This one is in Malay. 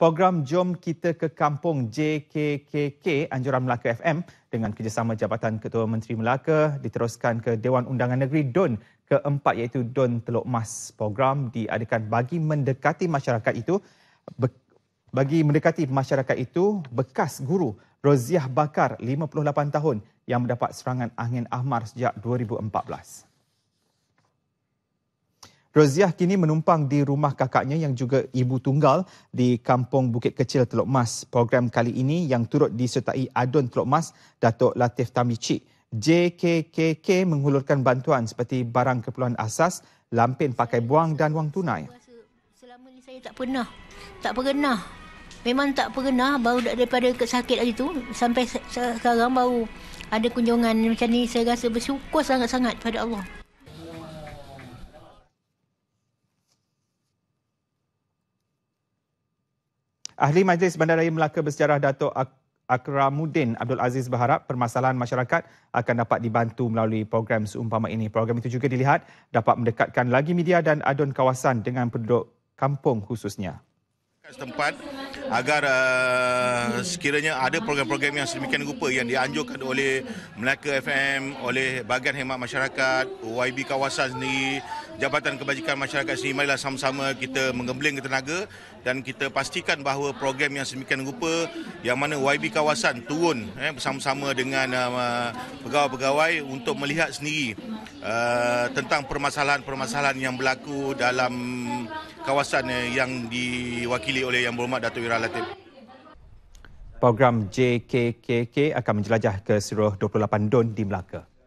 program Jom Kita ke Kampung JKKK Anjuran Melaka FM dengan kerjasama Jabatan Ketua Menteri Melaka diteruskan ke Dewan Undangan Negeri DUN keempat iaitu DUN Teluk Mas. Program diadakan bagi mendekati masyarakat itu bagi mendekati masyarakat itu bekas guru Roziah Bakar 58 tahun yang mendapat serangan angin ahmar sejak 2014. Roziah kini menumpang di rumah kakaknya yang juga ibu tunggal di kampung Bukit Kecil Teluk Mas. Program kali ini yang turut disertai adun Teluk Mas, Datuk Latif Tamici, JKKK menghulurkan bantuan seperti barang keperluan asas, lampin pakai buang dan wang tunai. Selama ini saya tak pernah, tak pernah. Memang tak pernah baru daripada sakit hari tu sampai sekarang baru ada kunjungan macam ni saya rasa bersyukur sangat-sangat pada Allah. Ahli Majlis Bandaraya Melaka Bersejarah Dato' Ak- Akramuddin Abdul Aziz berharap permasalahan masyarakat akan dapat dibantu melalui program seumpama ini. Program itu juga dilihat dapat mendekatkan lagi media dan adun kawasan dengan penduduk kampung khususnya. Setempat agar uh, sekiranya ada program-program yang sedemikian rupa yang dianjurkan oleh Melaka FM, oleh Bahagian Hemat Masyarakat, YB Kawasan sendiri, Jabatan Kebajikan Masyarakat sendiri, marilah sama-sama kita menggembleng tenaga dan kita pastikan bahawa program yang sedemikian rupa yang mana YB Kawasan turun eh, bersama-sama dengan uh, pegawai-pegawai untuk melihat sendiri uh, tentang permasalahan-permasalahan yang berlaku dalam kawasan eh, yang diwakili oleh Yang Berhormat Datuk Wira Latif. Program JKKK akan menjelajah ke seluruh 28 Don di Melaka.